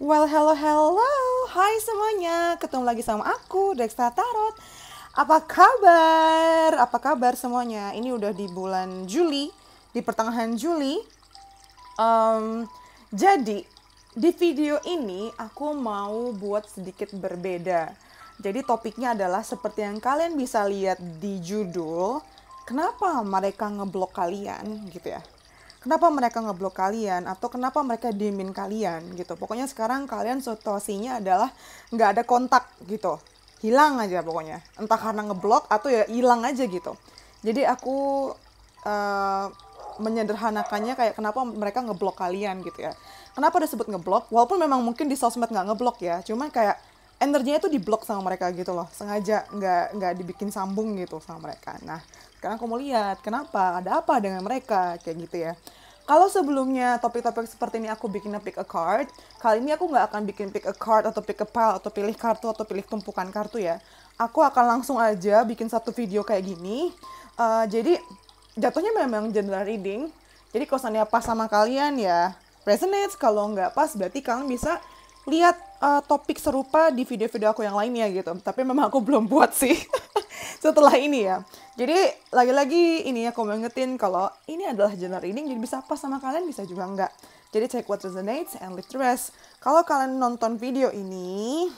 Well, hello, hello. Hai semuanya. Ketemu lagi sama aku, Dexta Tarot. Apa kabar? Apa kabar semuanya? Ini udah di bulan Juli, di pertengahan Juli. Um, jadi, di video ini aku mau buat sedikit berbeda. Jadi topiknya adalah seperti yang kalian bisa lihat di judul, kenapa mereka ngeblok kalian gitu ya kenapa mereka ngeblok kalian atau kenapa mereka diemin kalian gitu pokoknya sekarang kalian situasinya adalah nggak ada kontak gitu hilang aja pokoknya entah karena ngeblok atau ya hilang aja gitu jadi aku uh, menyederhanakannya kayak kenapa mereka ngeblok kalian gitu ya kenapa disebut ngeblok walaupun memang mungkin di sosmed nggak ngeblok ya cuman kayak energinya itu diblok sama mereka gitu loh sengaja nggak nggak dibikin sambung gitu sama mereka nah sekarang aku mau lihat kenapa, ada apa dengan mereka kayak gitu ya. Kalau sebelumnya topik-topik seperti ini aku bikinnya pick a card, kali ini aku nggak akan bikin pick a card atau pick a pile atau pilih kartu atau pilih tumpukan kartu ya. Aku akan langsung aja bikin satu video kayak gini. Uh, jadi jatuhnya memang general reading. Jadi kosannya pas sama kalian ya resonates. Kalau nggak pas berarti kalian bisa lihat uh, topik serupa di video-video aku yang lainnya gitu. Tapi memang aku belum buat sih setelah ini ya. Jadi lagi-lagi ini ya aku ngetin kalau ini adalah genre ini. jadi bisa pas sama kalian bisa juga enggak. Jadi check what resonates and leave the rest. Kalau kalian nonton video ini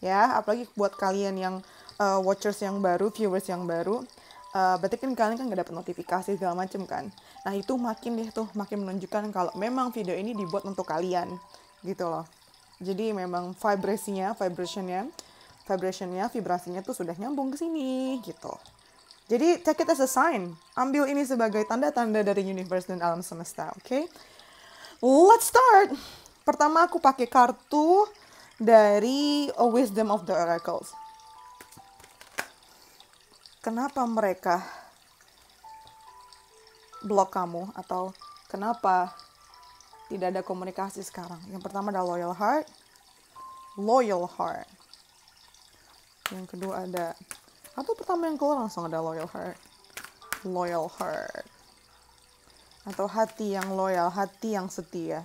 ya apalagi buat kalian yang uh, watchers yang baru, viewers yang baru, uh, berarti kan kalian kan nggak dapet notifikasi segala macem kan. Nah itu makin deh tuh makin menunjukkan kalau memang video ini dibuat untuk kalian gitu loh. Jadi memang vibrasinya, vibrationnya, vibrationnya, vibrasinya tuh sudah nyambung ke sini gitu. Jadi take it as a sign. Ambil ini sebagai tanda-tanda dari universe dan alam semesta, oke? Okay? Let's start. Pertama aku pakai kartu dari A Wisdom of the Oracles. Kenapa mereka blok kamu atau kenapa tidak ada komunikasi sekarang? Yang pertama ada loyal heart. Loyal heart. Yang kedua ada atau pertama yang keluar langsung ada loyal heart loyal heart atau hati yang loyal hati yang setia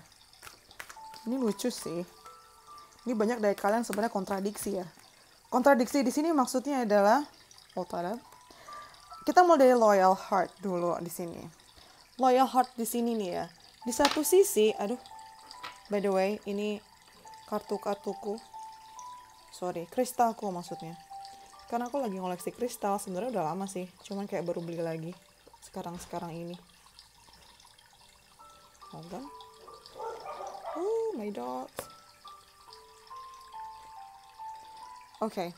ini lucu sih ini banyak dari kalian sebenarnya kontradiksi ya kontradiksi di sini maksudnya adalah oh, kita mau dari loyal heart dulu di sini loyal heart di sini nih ya di satu sisi aduh by the way ini kartu kartuku sorry kristalku maksudnya karena aku lagi ngoleksi kristal sebenarnya udah lama sih cuman kayak baru beli lagi sekarang-sekarang ini hold on oh my dog oke okay.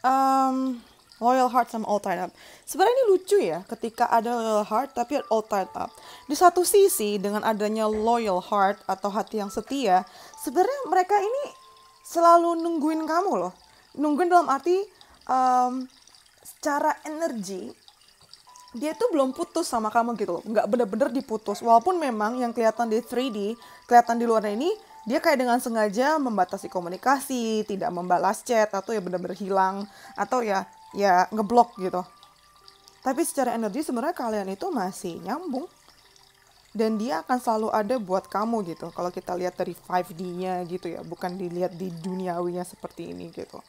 um, loyal heart sama all tied up. Sebenarnya ini lucu ya, ketika ada loyal heart tapi all tied up. Di satu sisi dengan adanya loyal heart atau hati yang setia, sebenarnya mereka ini selalu nungguin kamu loh nungguin dalam arti um, secara energi dia tuh belum putus sama kamu gitu loh nggak bener-bener diputus walaupun memang yang kelihatan di 3D kelihatan di luar ini dia kayak dengan sengaja membatasi komunikasi tidak membalas chat atau ya bener-bener hilang atau ya ya ngeblok gitu tapi secara energi sebenarnya kalian itu masih nyambung dan dia akan selalu ada buat kamu gitu kalau kita lihat dari 5D-nya gitu ya bukan dilihat di duniawinya seperti ini gitu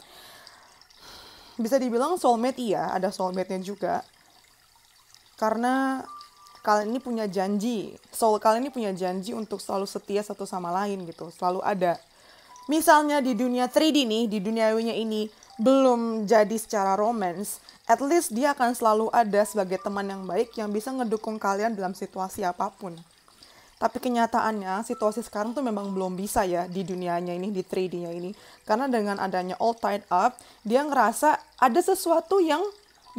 bisa dibilang soulmate iya ada soulmate-nya juga karena kalian ini punya janji soul kalian ini punya janji untuk selalu setia satu sama lain gitu selalu ada misalnya di dunia 3D nih di duniawinya ini belum jadi secara romance, at least dia akan selalu ada sebagai teman yang baik yang bisa ngedukung kalian dalam situasi apapun. Tapi kenyataannya situasi sekarang tuh memang belum bisa ya di dunianya ini, di 3D-nya ini. Karena dengan adanya all tied up, dia ngerasa ada sesuatu yang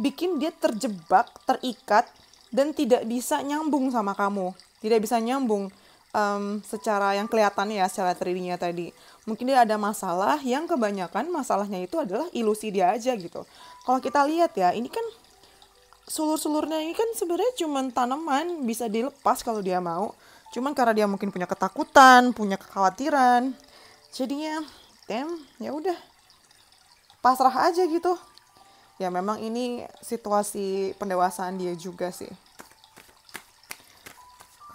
bikin dia terjebak, terikat, dan tidak bisa nyambung sama kamu. Tidak bisa nyambung um, secara yang kelihatan ya secara 3 tadi. Mungkin dia ada masalah yang kebanyakan masalahnya itu adalah ilusi dia aja gitu. Kalau kita lihat ya, ini kan sulur-sulurnya ini kan sebenarnya cuma tanaman bisa dilepas kalau dia mau. Cuman karena dia mungkin punya ketakutan, punya kekhawatiran, jadinya tem ya udah pasrah aja gitu. Ya memang ini situasi pendewasaan dia juga sih.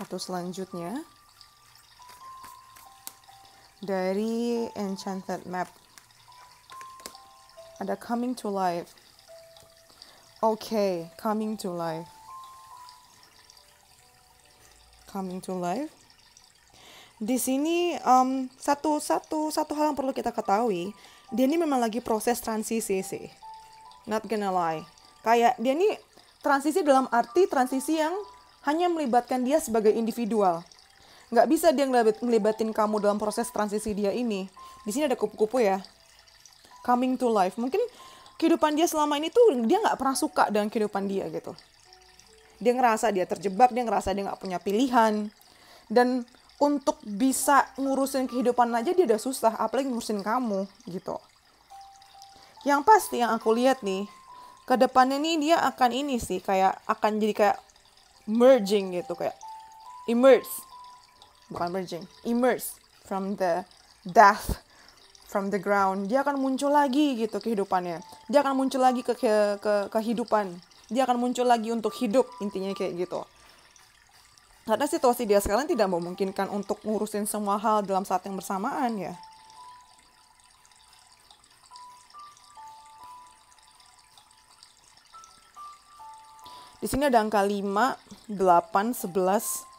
atau selanjutnya, dari Enchanted Map. Ada coming to life. Oke, okay, coming to life. Coming to life. Di sini um, satu satu satu hal yang perlu kita ketahui, dia ini memang lagi proses transisi sih. Not gonna lie. Kayak dia ini transisi dalam arti transisi yang hanya melibatkan dia sebagai individual nggak bisa dia ngelibatin kamu dalam proses transisi dia ini di sini ada kupu-kupu ya coming to life mungkin kehidupan dia selama ini tuh dia nggak pernah suka dengan kehidupan dia gitu dia ngerasa dia terjebak dia ngerasa dia nggak punya pilihan dan untuk bisa ngurusin kehidupan aja dia udah susah apalagi ngurusin kamu gitu yang pasti yang aku lihat nih kedepannya nih dia akan ini sih kayak akan jadi kayak merging gitu kayak emerge bukan merging, immerse from the death from the ground. Dia akan muncul lagi gitu kehidupannya. Dia akan muncul lagi ke, ke, ke kehidupan. Dia akan muncul lagi untuk hidup intinya kayak gitu. Karena situasi dia sekarang tidak memungkinkan untuk ngurusin semua hal dalam saat yang bersamaan ya. Di sini ada angka 5, 8, 11,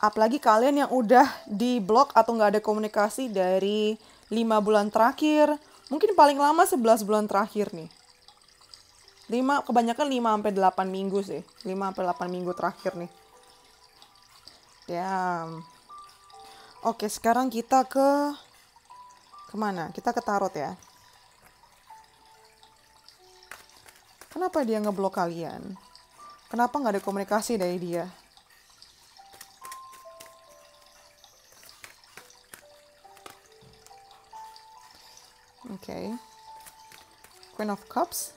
apalagi kalian yang udah di blok atau nggak ada komunikasi dari 5 bulan terakhir, mungkin paling lama 11 bulan terakhir nih. 5 kebanyakan 5 sampai 8 minggu sih. 5 sampai 8 minggu terakhir nih. Ya. Oke, sekarang kita ke kemana? Kita ke tarot ya. Kenapa dia ngeblok kalian? Kenapa nggak ada komunikasi dari dia? Queen of Cups.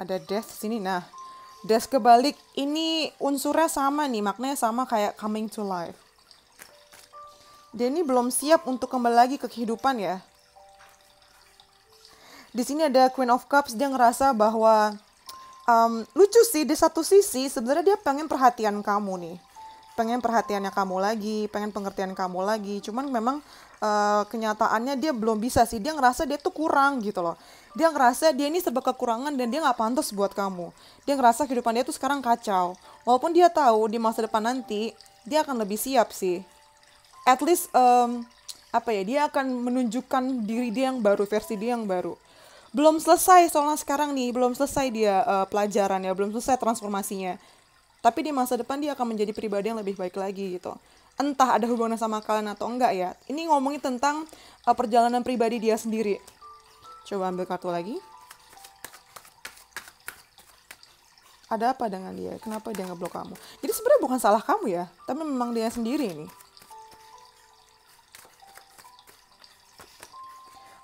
Ada Death sini. Nah, Death kebalik ini unsurnya sama nih, maknanya sama kayak coming to life. Dia ini belum siap untuk kembali lagi ke kehidupan ya. Di sini ada Queen of Cups, dia ngerasa bahwa um, lucu sih di satu sisi sebenarnya dia pengen perhatian kamu nih pengen perhatiannya kamu lagi, pengen pengertian kamu lagi. Cuman memang uh, kenyataannya dia belum bisa sih. Dia ngerasa dia tuh kurang gitu loh. Dia ngerasa dia ini serba kekurangan dan dia nggak pantas buat kamu. Dia ngerasa kehidupan dia tuh sekarang kacau. Walaupun dia tahu di masa depan nanti dia akan lebih siap sih. At least um, apa ya? Dia akan menunjukkan diri dia yang baru, versi dia yang baru. Belum selesai soalnya sekarang nih, belum selesai dia uh, pelajarannya, belum selesai transformasinya tapi di masa depan dia akan menjadi pribadi yang lebih baik lagi gitu entah ada hubungannya sama kalian atau enggak ya ini ngomongin tentang uh, perjalanan pribadi dia sendiri coba ambil kartu lagi ada apa dengan dia kenapa dia ngeblok kamu jadi sebenarnya bukan salah kamu ya tapi memang dia sendiri ini.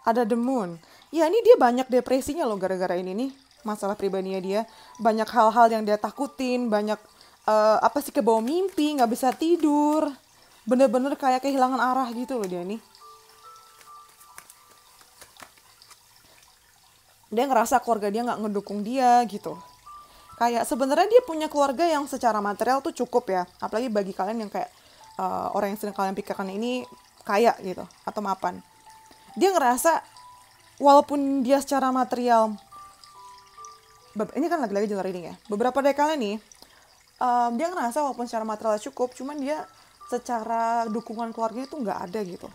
ada the moon ya ini dia banyak depresinya loh gara-gara ini nih masalah pribadinya dia banyak hal-hal yang dia takutin banyak uh, apa sih ke bawah mimpi nggak bisa tidur bener-bener kayak kehilangan arah gitu loh dia nih dia ngerasa keluarga dia nggak ngedukung dia gitu kayak sebenarnya dia punya keluarga yang secara material tuh cukup ya apalagi bagi kalian yang kayak uh, orang yang sedang kalian pikirkan ini kaya gitu atau mapan dia ngerasa walaupun dia secara material ini kan lagi-lagi jalan ini ya beberapa dari kalian nih um, dia ngerasa walaupun secara material cukup cuman dia secara dukungan keluarga itu nggak ada gitu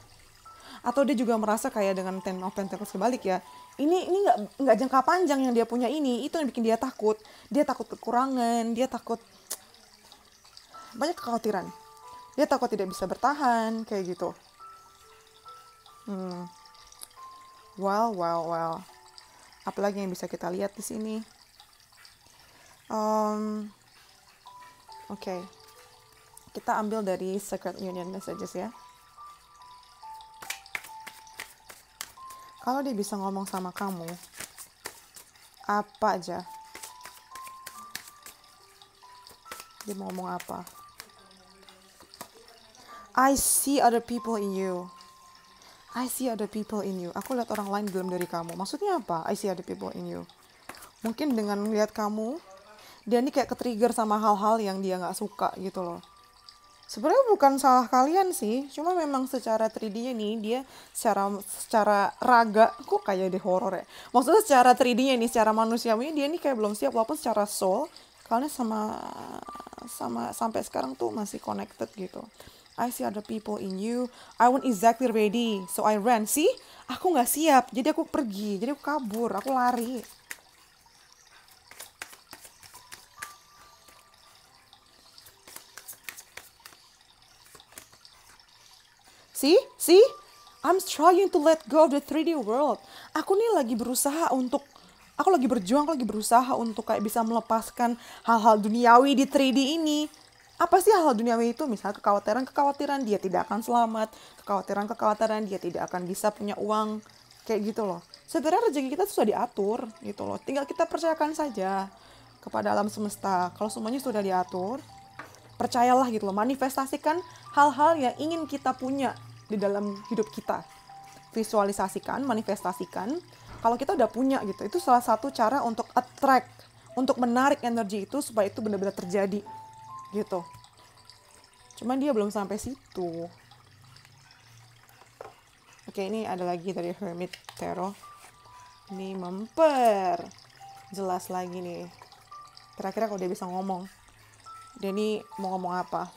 atau dia juga merasa kayak dengan ten of pentacles kebalik ya ini ini nggak nggak jangka panjang yang dia punya ini itu yang bikin dia takut dia takut kekurangan dia takut banyak kekhawatiran dia takut tidak bisa bertahan kayak gitu hmm. well well well apalagi yang bisa kita lihat di sini um, Oke. Okay. Kita ambil dari Secret Union Messages ya. Kalau dia bisa ngomong sama kamu, apa aja? Dia mau ngomong apa? I see other people in you. I see other people in you. Aku lihat orang lain dalam dari kamu. Maksudnya apa? I see other people in you. Mungkin dengan melihat kamu, dia ini kayak ketrigger sama hal-hal yang dia nggak suka gitu loh sebenarnya bukan salah kalian sih cuma memang secara 3D-nya nih dia secara secara raga kok kayak di horor ya maksudnya secara 3D-nya nih secara manusiawinya dia ini kayak belum siap walaupun secara soul kalian sama sama sampai sekarang tuh masih connected gitu I see other people in you I want exactly ready so I ran sih aku nggak siap jadi aku pergi jadi aku kabur aku lari See? See? I'm trying to let go of the 3D world. Aku nih lagi berusaha untuk aku lagi berjuang, aku lagi berusaha untuk kayak bisa melepaskan hal-hal duniawi di 3D ini. Apa sih hal-hal duniawi itu? Misal kekhawatiran-kekhawatiran dia tidak akan selamat, kekhawatiran-kekhawatiran dia tidak akan bisa punya uang, kayak gitu loh. Sebenarnya rezeki kita sudah diatur gitu loh. Tinggal kita percayakan saja kepada alam semesta. Kalau semuanya sudah diatur, percayalah gitu loh. Manifestasikan hal-hal yang ingin kita punya di dalam hidup kita. Visualisasikan, manifestasikan. Kalau kita udah punya gitu, itu salah satu cara untuk attract, untuk menarik energi itu supaya itu benar-benar terjadi gitu. Cuman dia belum sampai situ. Oke, ini ada lagi dari Hermit Tarot. Ini memper. Jelas lagi nih. Kira-kira kalau dia bisa ngomong. Dia ini mau ngomong apa?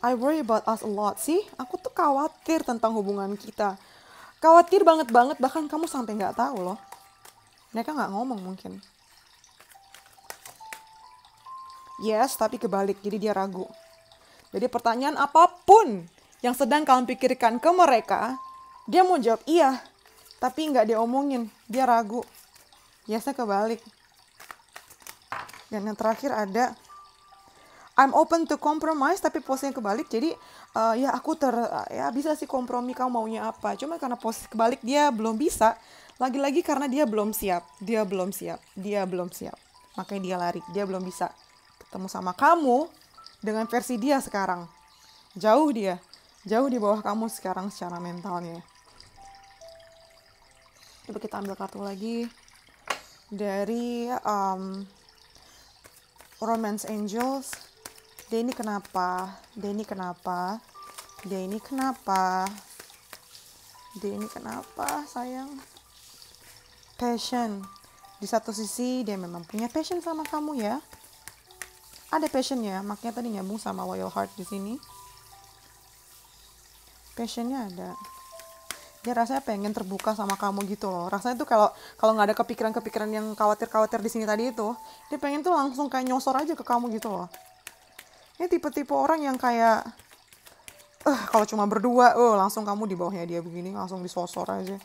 I worry about us a lot. Sih, aku tuh khawatir tentang hubungan kita. Khawatir banget-banget, bahkan kamu sampai nggak tahu loh. Mereka nggak ngomong mungkin. Yes, tapi kebalik, jadi dia ragu. Jadi pertanyaan apapun yang sedang kalian pikirkan ke mereka, dia mau jawab iya, tapi nggak dia omongin, dia ragu. Yesnya kebalik. Dan yang terakhir ada I'm open to compromise tapi posnya kebalik jadi uh, ya aku ter eh, ya bisa sih kompromi kamu maunya apa cuma karena pos kebalik dia belum bisa lagi-lagi karena dia belum siap dia belum siap dia belum siap makanya dia lari dia belum bisa ketemu sama kamu dengan versi dia sekarang jauh dia jauh di bawah kamu sekarang secara mentalnya coba kita ambil kartu lagi dari um, Romance Angels dia ini kenapa dia ini kenapa dia ini kenapa dia ini kenapa sayang passion di satu sisi dia memang punya passion sama kamu ya ada passionnya makanya tadi nyambung sama loyal Heart di sini passionnya ada dia rasanya pengen terbuka sama kamu gitu loh rasanya tuh kalau kalau nggak ada kepikiran-kepikiran yang khawatir-khawatir di sini tadi itu dia pengen tuh langsung kayak nyosor aja ke kamu gitu loh ini tipe-tipe orang yang kayak uh, kalau cuma berdua, oh uh, langsung kamu di bawahnya dia begini, langsung disosor aja.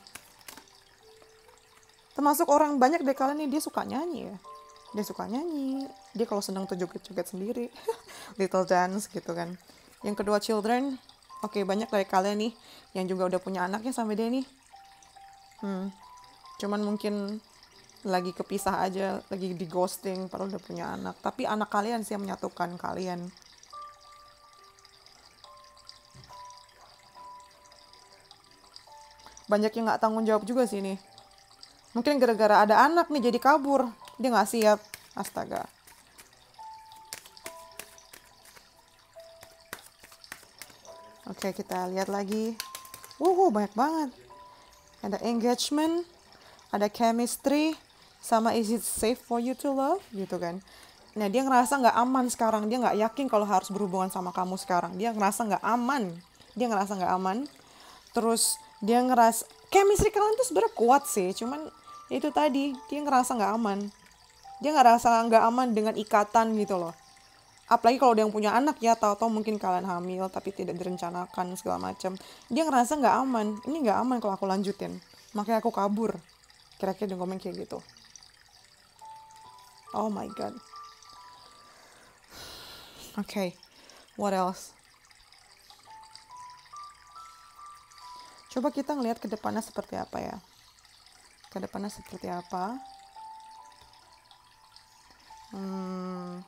Termasuk orang banyak deh kalian nih dia suka nyanyi ya. Dia suka nyanyi. Dia kalau senang tuh joget-joget sendiri. Little dance gitu kan. Yang kedua children. Oke, okay, banyak dari kalian nih yang juga udah punya anaknya sampai dia nih. Hmm. Cuman mungkin lagi kepisah aja, lagi di ghosting padahal udah punya anak. Tapi anak kalian sih yang menyatukan kalian banyak yang nggak tanggung jawab juga sih nih mungkin gara-gara ada anak nih jadi kabur dia nggak siap astaga oke kita lihat lagi wow banyak banget ada engagement ada chemistry sama is it safe for you to love gitu kan nah dia ngerasa nggak aman sekarang dia nggak yakin kalau harus berhubungan sama kamu sekarang dia ngerasa nggak aman dia ngerasa nggak aman terus dia ngeras chemistry kalian tuh sebenernya kuat sih cuman itu tadi dia ngerasa nggak aman dia ngerasa nggak aman dengan ikatan gitu loh apalagi kalau dia yang punya anak ya tau tau mungkin kalian hamil tapi tidak direncanakan segala macam dia ngerasa nggak aman ini nggak aman kalau aku lanjutin makanya aku kabur kira-kira dia komen kayak gitu oh my god oke okay. what else Coba kita ngelihat ke depannya seperti apa ya. Ke depannya seperti apa. Hmm.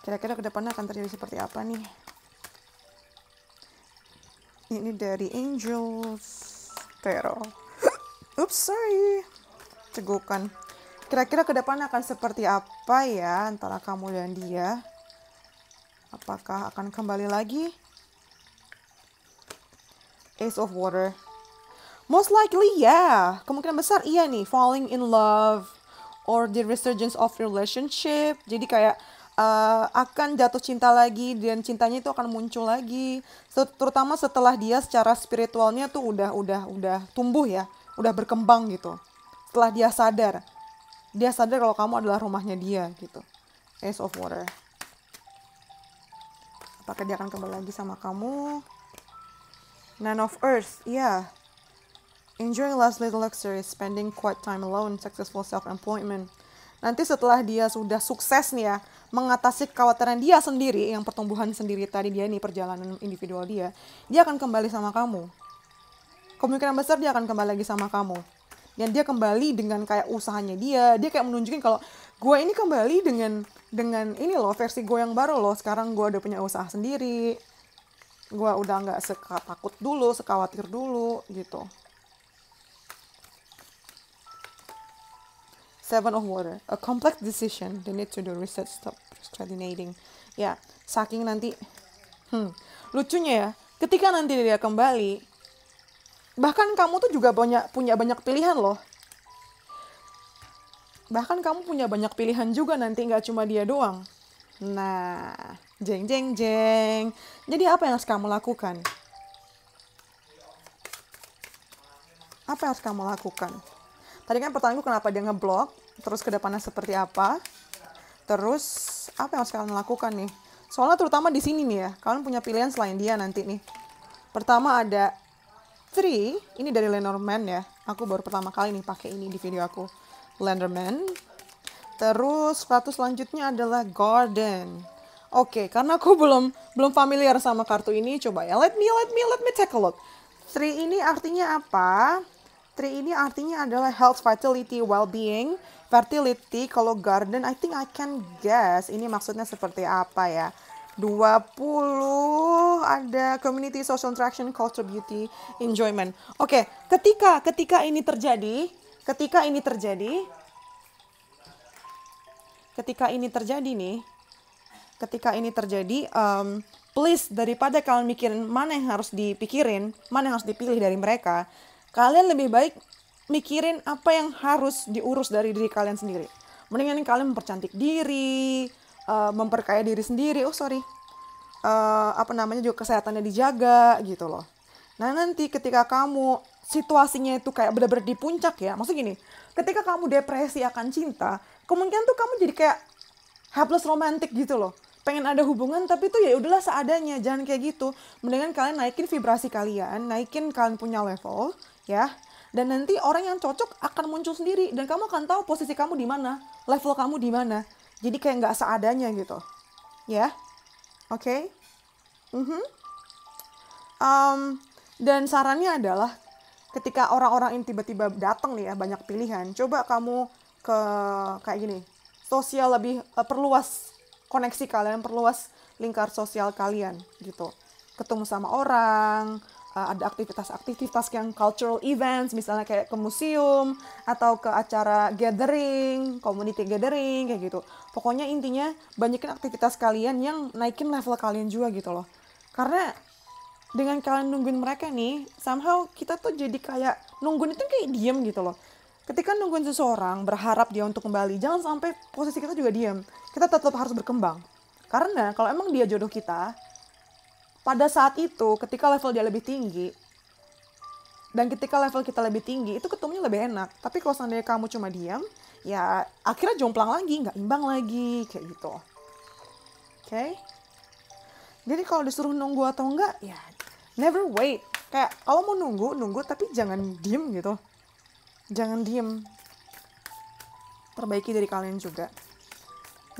Kira-kira ke depannya akan terjadi seperti apa nih? Ini dari Angels Tarot. Oops, sorry. Cegukan. Kira-kira ke depannya akan seperti apa ya antara kamu dan dia? Apakah akan kembali lagi? Ace of Water. Most likely, yeah. Kemungkinan besar iya nih, falling in love or the resurgence of relationship. Jadi kayak uh, akan jatuh cinta lagi dan cintanya itu akan muncul lagi terutama setelah dia secara spiritualnya tuh udah udah udah tumbuh ya udah berkembang gitu setelah dia sadar dia sadar kalau kamu adalah rumahnya dia gitu Ace of Water apakah dia akan kembali lagi sama kamu None of Earth, yeah. Enjoying last little luxury, spending quiet time alone, successful self-employment. Nanti setelah dia sudah sukses nih ya, mengatasi kekhawatiran dia sendiri, yang pertumbuhan sendiri tadi dia ini perjalanan individual dia, dia akan kembali sama kamu. Kemungkinan besar dia akan kembali lagi sama kamu. Dan dia kembali dengan kayak usahanya dia, dia kayak menunjukin kalau gue ini kembali dengan dengan ini loh versi gue yang baru loh sekarang gue udah punya usaha sendiri gue udah nggak takut dulu sekhawatir dulu gitu Seven of Water, a complex decision. They need to do research. Stop procrastinating. Ya, saking nanti, hmm, lucunya ya, ketika nanti dia kembali, bahkan kamu tuh juga punya punya banyak pilihan loh. Bahkan kamu punya banyak pilihan juga nanti nggak cuma dia doang. Nah, Jeng jeng jeng. Jadi apa yang harus kamu lakukan? Apa yang harus kamu lakukan? Tadi kan pertanyaanku kenapa dia ngeblok, terus kedepannya seperti apa? Terus apa yang harus kalian lakukan nih? Soalnya terutama di sini nih ya, kalian punya pilihan selain dia nanti nih. Pertama ada three, ini dari Lenormand ya. Aku baru pertama kali nih pakai ini di video aku. Lenormand. Terus status selanjutnya adalah garden. Oke, okay, karena aku belum belum familiar sama kartu ini, coba ya. Let me, let me, let me take a look. Three ini artinya apa? Three ini artinya adalah health, fertility, well-being, fertility. Kalau garden, I think I can guess ini maksudnya seperti apa ya. 20 ada community social interaction culture beauty enjoyment. Oke, okay, ketika ketika ini terjadi, ketika ini terjadi ketika ini terjadi nih ketika ini terjadi um, please daripada kalian mikirin mana yang harus dipikirin mana yang harus dipilih dari mereka kalian lebih baik mikirin apa yang harus diurus dari diri kalian sendiri mendingan kalian mempercantik diri uh, memperkaya diri sendiri oh sorry uh, apa namanya juga kesehatannya dijaga gitu loh nah nanti ketika kamu situasinya itu kayak benar-benar di puncak ya maksud gini ketika kamu depresi akan cinta kemungkinan tuh kamu jadi kayak helpless romantic gitu loh pengen ada hubungan tapi tuh ya udahlah seadanya jangan kayak gitu mendingan kalian naikin vibrasi kalian naikin kalian punya level ya dan nanti orang yang cocok akan muncul sendiri dan kamu akan tahu posisi kamu di mana level kamu di mana jadi kayak nggak seadanya gitu ya oke okay? mm -hmm. um, dan sarannya adalah ketika orang-orang ini tiba-tiba datang nih ya banyak pilihan coba kamu ke kayak gini sosial lebih uh, perluas koneksi kalian, perluas lingkar sosial kalian gitu. Ketemu sama orang, eh, ada aktivitas-aktivitas yang cultural events, misalnya kayak ke museum atau ke acara gathering, community gathering kayak gitu. Pokoknya intinya banyakin aktivitas kalian yang naikin level kalian juga gitu loh. Karena dengan kalian nungguin mereka nih, somehow kita tuh jadi kayak nungguin itu kayak diem gitu loh. Ketika nungguin seseorang, berharap dia untuk kembali, jangan sampai posisi kita juga diem kita tetap harus berkembang. Karena kalau emang dia jodoh kita, pada saat itu ketika level dia lebih tinggi, dan ketika level kita lebih tinggi, itu ketemunya lebih enak. Tapi kalau seandainya kamu cuma diam, ya akhirnya jomplang lagi, nggak imbang lagi, kayak gitu. Oke? Okay? Jadi kalau disuruh nunggu atau enggak, ya never wait. Kayak kalau mau nunggu, nunggu tapi jangan diem gitu. Jangan diem. Perbaiki dari kalian juga.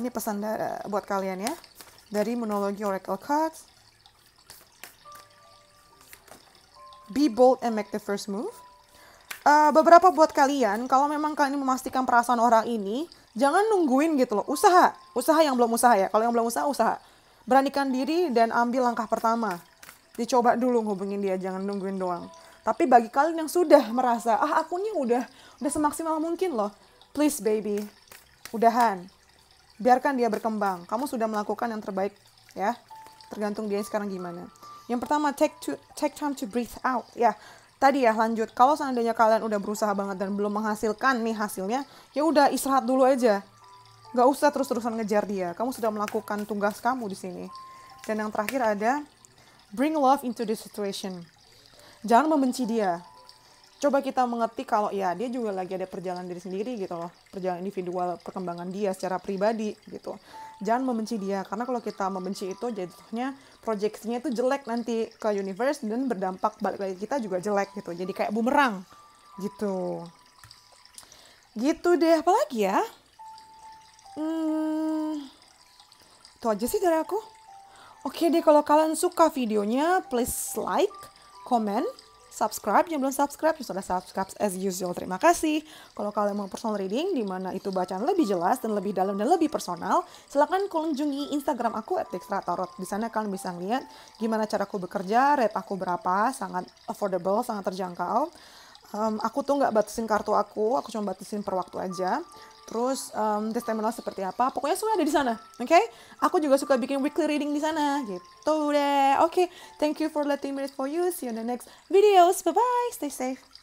Ini pesan da- eh, buat kalian ya. Dari Monologi Oracle Cards. Be bold and make the first move. Uh, beberapa buat kalian, kalau memang kalian memastikan perasaan orang ini, jangan nungguin gitu loh. Usaha, usaha yang belum usaha ya. Kalau yang belum usaha, usaha. Beranikan diri dan ambil langkah pertama. Dicoba dulu hubungin dia, jangan nungguin doang. Tapi bagi kalian yang sudah merasa, ah aku ini udah udah semaksimal mungkin loh. Please baby, udahan biarkan dia berkembang. Kamu sudah melakukan yang terbaik ya. Tergantung dia sekarang gimana. Yang pertama take to take time to breathe out ya. Tadi ya lanjut. Kalau seandainya kalian udah berusaha banget dan belum menghasilkan nih hasilnya, ya udah istirahat dulu aja. Gak usah terus-terusan ngejar dia. Kamu sudah melakukan tugas kamu di sini. Dan yang terakhir ada bring love into the situation. Jangan membenci dia coba kita mengerti kalau ya dia juga lagi ada perjalanan diri sendiri gitu loh perjalanan individual perkembangan dia secara pribadi gitu jangan membenci dia karena kalau kita membenci itu jadinya proyeksinya itu jelek nanti ke universe dan berdampak balik lagi kita juga jelek gitu jadi kayak bumerang gitu gitu deh apalagi ya hmm, itu aja sih dari aku oke deh kalau kalian suka videonya please like comment subscribe yang belum subscribe sudah subscribe as usual terima kasih kalau kalian mau personal reading di mana itu bacaan lebih jelas dan lebih dalam dan lebih personal silahkan kunjungi instagram aku @dextratorot di sana kalian bisa lihat gimana cara aku bekerja rate aku berapa sangat affordable sangat terjangkau um, aku tuh nggak batasin kartu aku aku cuma batasin per waktu aja terus um, testimonial seperti apa pokoknya semua ada di sana oke okay? aku juga suka bikin weekly reading di sana gitu deh oke okay, thank you for letting me read for you see you in the next videos bye bye stay safe